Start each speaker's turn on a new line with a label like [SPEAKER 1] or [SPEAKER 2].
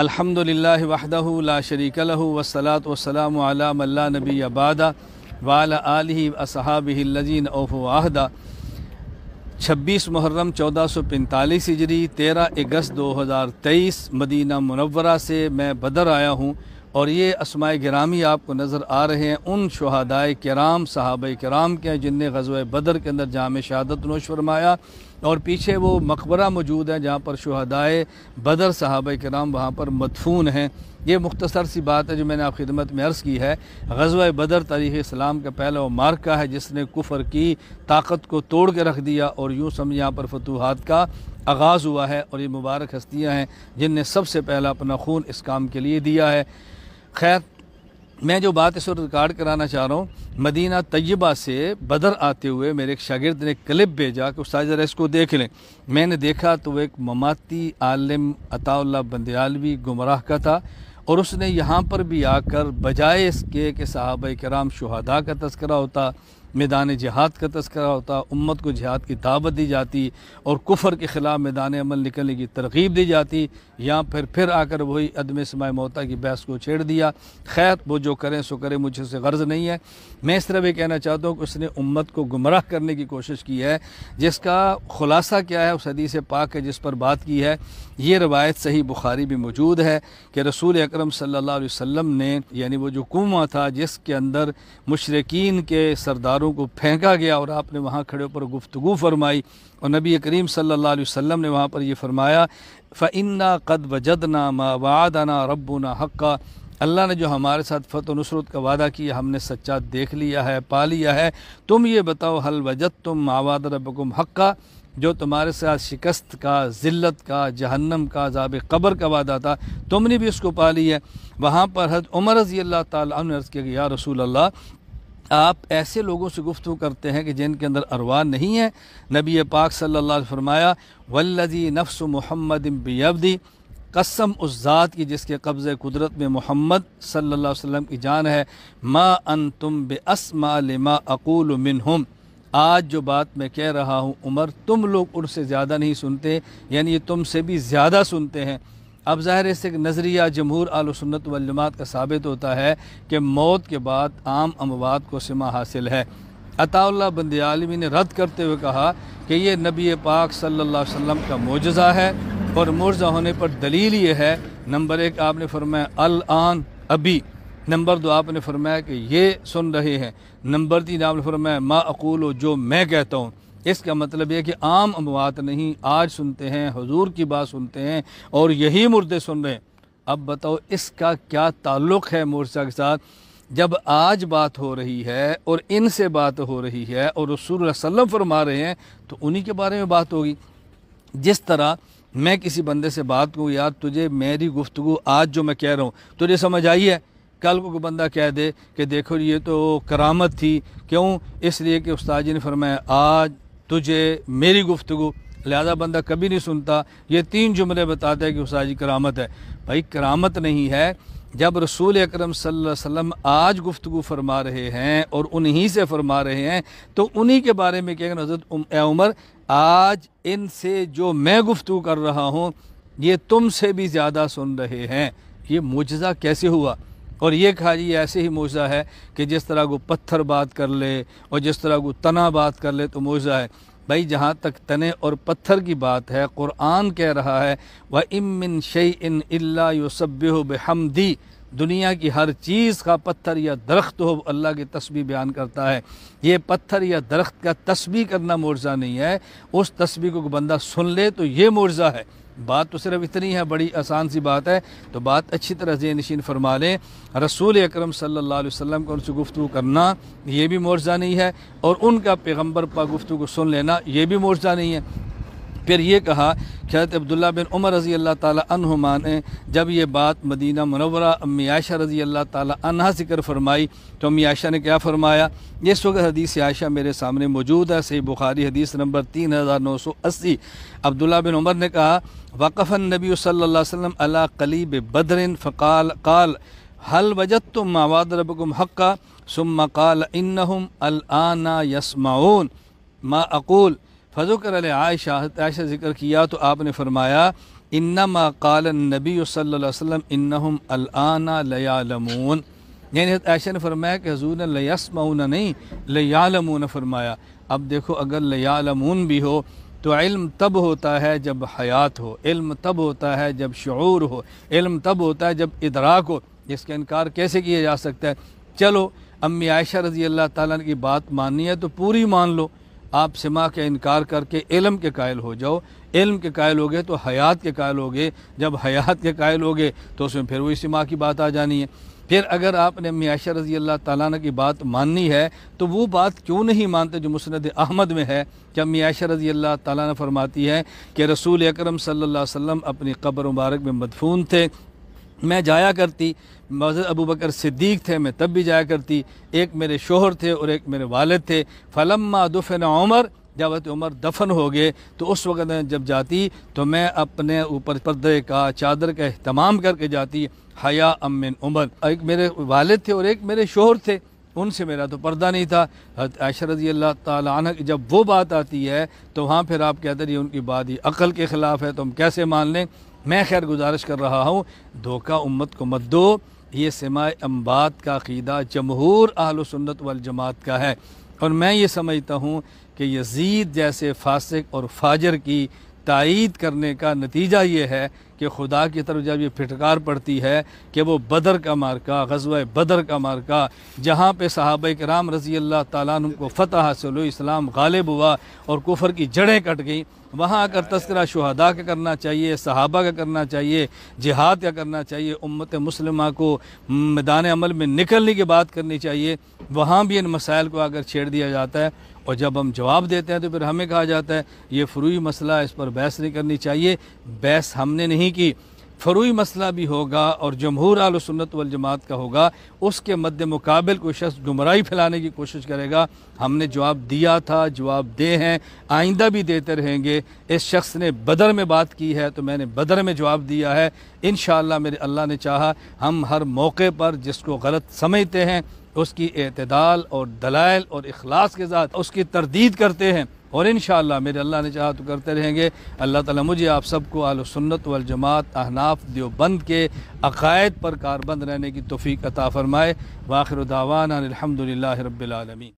[SPEAKER 1] अल्हम्दुलिल्लाह वहदहू ला शरीक लहू वसलात वसलाम अला नबी अबादा वाल आलि असहाबिल्लजीन ओफ वाहदा छब्बीस मुहर्रम चौदह सौ पैंतालीस हिजरी तेरह अगस्त दो हज़ार तेईस मदीना मुनवरा से मैं बदर आया हूँ और ये असमाय गिरामी आपको नज़र आ रहे हैं उन शहदाय कराम साहब कराम के जिनने गज़व बदर के अंदर जाम शहादत नोश फरमाया और पीछे वो मकबरा मौजूद है जहाँ पर शहदाए बदर साहब के नाम वहाँ पर मदफून हैं ये मुख्तसर सी बात है जो मैंने आप खिदमत में अर्ज़ की है गजवा बदर तारीख इस्लाम का पहला वो मार्का है जिसने कुफर की ताकत को तोड़ के रख दिया और यूँ समझ यहाँ पर फतूहत का आगाज़ हुआ है और ये मुबारक हस्तियाँ हैं जिनने सबसे पहला अपना खून इस काम के लिए दिया है खैर मैं जो बात इस वक्त रिकॉर्ड कराना चाह रहा हूँ मदीना तयबा से बदर आते हुए मेरे एक शागिर्द ने क्लिप भेजा कि उस्ताद ज़रा इसको देख लें मैंने देखा तो एक ममाती आलम अताउल्ला बंदयालवी गुमराह का था और उसने यहाँ पर भी आकर बजाय इसके कि साहब कराम शहादा का तस्करा होता मैदान जहाद का तस्करा होता उम्मत को जहाद की दावत दी जाती और कुफर के ख़िलाफ़ मैदान अमल निकलने की तरकीब दी जाती या फिर फिर आकर वही अदम समाय मोता की बहस को छेड़ दिया खैर वो जो करें सो करें मुझे से गर्ज नहीं है मैं इस तरह भी कहना चाहता हूँ कि उसने उम्मत को गुमराह करने की कोशिश की है जिसका खुलासा क्या है उस हदीस पाक है जिस पर बात की है ये रवायत सही बुखारी भी मौजूद है कि रसूल अक्रम सल्ला वसम ने यानी वो जो कुआँ था जिसके अंदर मशरकिन के सरदारों पत्थरों को फेंका गया और आपने वहाँ खड़े होकर गुफ्तु फरमाई और नबी करीम सल्ला वसम ने वहाँ पर यह फरमाया फ़िन्ना कद वजदना मवादना रबना हक्का अल्लाह ने जो हमारे साथ फ़त नुसरत का वादा किया हमने सच्चा देख लिया है पा लिया है तुम ये बताओ हल वजत तुम मावाद रबुम हक्का जो तुम्हारे साथ शिकस्त का ज़िल्लत का जहन्नम का जाब कबर का वादा था तुमने भी उसको पा लिया वहाँ पर हज उमर रजी अल्लाह तर्ज़ किया कि या रसूल अल्लाह आप ऐसे लोगों से गुफ्तु करते हैं कि जिनके अंदर अरवा नहीं है नबी पाक सल्ला फरमाया वल्लजी नफ्स मोहम्मद बेअबी कसम उस ज़ात की जिसके कब्ज़ कुदरत में मोहम्मद सल्ला वसम की जान है मा अन तुम बेअसमा लमा अकूल मिन हम आज जो बात मैं कह रहा हूँ उमर तुम लोग उनसे ज़्यादा नहीं सुनते यानी ये तुमसे भी ज़्यादा सुनते हैं अब ज़ाहिर इससे नज़रिया जमहूर आलोसनत वलमात का साबित होता है कि मौत के बाद आम अमवात को सिमा हासिल है अताउल्ला बंद आलमी ने रद्द करते हुए कहा कि यह नबी पाक सल्ला वम का मोजा है और मुर्जा होने पर दलील ये है नंबर एक आपने फरमाया अल आन अबी नंबर दो आपने फरमाया कि ये सुन रहे हैं नंबर तीन आपने फरमाया माँ अकूल जो मैं कहता हूँ इसका मतलब यह कि आम अमवात नहीं आज सुनते हैं हजूर की बात सुनते हैं और यही मुर्दे सुन रहे हैं अब बताओ इसका क्या ताल्लुक़ है मोर्चा के साथ जब आज बात हो रही है और इनसे बात हो रही है और रसूल वसल्लम फरमा रहे हैं तो उन्हीं के बारे में बात होगी जिस तरह मैं किसी बंदे से बात करूँ यार तुझे मेरी गुफ्तु आज जो मैं कह रहा हूँ तुझे समझ आई है कल को बंदा कह दे कि देखो ये तो करामत थी क्यों इसलिए कि उस्ताद जी ने फरमाया आज तुझे मेरी गुफ्तु लिहाजा बंदा कभी नहीं सुनता ये तीन जुमले बताते हैं कि आज करामत है भाई करामत नहीं है जब रसूल अकरम वसल्लम आज गुफ्तु फरमा रहे हैं और उन्हीं से फरमा रहे हैं तो उन्हीं के बारे में क्या हजरत उमर आज इनसे जो मैं गुफ्तु कर रहा हूँ ये तुमसे भी ज़्यादा सुन रहे हैं ये मुजज़ा कैसे हुआ और ये जी ऐसे ही मौजा है कि जिस तरह को पत्थर बात कर ले और जिस तरह को तना बात कर ले तो मौज़ा है भाई जहाँ तक तने और पत्थर की बात है क़ुरान कह रहा है वह इमिन शई इन बहमदी दुनिया की हर चीज़ का पत्थर या दरख्त हो अल्लाह की तस्वीर बयान करता है ये पत्थर या दरख्त का तस्वीर करना मुर्जा नहीं है उस तस्वीर को बंदा सुन ले तो ये मुर्जा है बात तो सिर्फ इतनी है बड़ी आसान सी बात है तो बात अच्छी तरह से नशीन फरमा लें रसूल अक्रम सल्ला वसम को उनसे गुफ्तु करना ये भी मुआवजा नहीं है और उनका पैगम्बर पर गुफ्तु को सुन लेना ये भी मुआवजा नहीं है फिर ये कहा कि हज़रत अब्दुल्ला बिन उमर रज़ी अल्लाह तुमा ने जब ये बात मदीना मनवरा अम्मी आयशा रज़ी अल्लाह तह जिक्र फरमाई तो अम्मी आयशा ने क्या फ़रमाया इस वक्त हदीस आयशा मेरे सामने मौजूद है सही बुखारी हदीस नंबर तीन हज़ार नौ सौ अस्सी अब्दुल्ला बिन उमर ने कहा वक़फ़न नबी सल्ला अला कलीब बदरिन फ़काल काल हल वजत तुम मावाद रबकुम हक्का सुम मकाल इन्नहुम अल आना यसमाउन मा अकूल फ़जुकर आयशा आयशा ज़िक्र किया तो आपने फरमाया इन्नमा काल नबी वसम इन्नहम अलआना लयालमून यानी आयशा ने फरमाया कि हजूर ने लयसमून नहीं लयालमून फरमाया अब देखो अगर लयालमून भी हो तो इल्म तब होता है जब हयात हो इल्म तब होता है जब शूर हो इल्म तब होता है जब इदराक हो जिसका इनकार कैसे किया जा सकता है चलो अम्मी आयशा रज़ी अल्लाह ताली की बात माननी है तो पूरी मान लो आप सिमा के इनकार करके इलम के कायल हो जाओ इल्म के कायल हो गए तो हयात के कायल हो गए जब हयात के कायल हो गए तो उसमें फिर वही सिमा की बात आ जानी है फिर अगर आपने मियाशा रजी अल्लाह ताली की बात माननी है तो वो बात क्यों नहीं मानते जो मुसनद अहमद में है जब मियाशा रजी अल्लाह तरमाती फरमाती है कि रसूल अक्रम सल्ला वम अपनी कब्र मुबारक में मदफून थे मैं जाया करती मज़र अबू बकर सिद्दीक थे मैं तब भी जाया करती एक मेरे शोहर थे और एक मेरे वालद थे फ़लम्मा दुफन उमर जावत उमर दफन हो गए तो उस वक्त जब जाती तो मैं अपने ऊपर पर्दे का चादर का अहतमाम करके जाती हया अमिन उमर एक मेरे वालद थे और एक मेरे शोहर थे उनसे मेरा तो पर्दा नहीं था आयशा रजी अल्लाह तन जब वो बात आती है तो वहाँ फिर आप कहते हैं उनकी बात ही अकल के ख़िलाफ़ है तो हम कैसे मान लें मैं खैर गुजारिश कर रहा हूँ धोखा उम्मत को मत दो ये समाय अम्बात का अकीदा जमहूर आहल सुन्नत वाल जमात का है और मैं ये समझता हूँ कि यजीद जैसे फासिक और फाजर की तायद करने का नतीजा ये है कि खुदा की तरफ जब यह फिटकार पड़ती है कि वो बदर का मार्का गजब बदर का मार्का जहाँ पे के कराम रज़ी अल्लाह तुम को फ़तह हासिल इस्लाम गालिब हुआ और कुफर की जड़ें कट गईं वहाँ आकर तस्करा शहदा का करना चाहिए सहाबा का करना चाहिए जिहाद का करना चाहिए उम्मत मुसलमा को मैदान अमल में निकलने की बात करनी चाहिए वहाँ भी इन मसाइल को अगर छेड़ दिया जाता है और जब हम जवाब देते हैं तो फिर हमें कहा जाता है ये फ्रूई मसला इस पर बहस नहीं करनी चाहिए बहस हमने नहीं की फरूई मसला भी होगा और जमहूर आलोसनत वजमात का होगा उसके मद्द मुकाबल कोई शख्स गुमराही फैलाने की कोशिश करेगा हमने जवाब दिया था जवाब दे हैं आइंदा भी देते रहेंगे इस शख्स ने बदर में बात की है तो मैंने बदर में जवाब दिया है इन मेरे अल्लाह ने चाहा हम हर मौके पर जिसको गलत समझते हैं उसकी अतदाल और दलाइल और अखलास के साथ उसकी तरदीद करते हैं और इन मेरे अल्लाह ने चाह तो करते रहेंगे अल्लाह ताला मुझे आप सबको आल सुन्नत वल अहनाफ देवबंद के अकायद पर कारबंद रहने की तोफ़ी अता फ़रमाए वाखिर दावाना अलहमदिल्ला रबालमी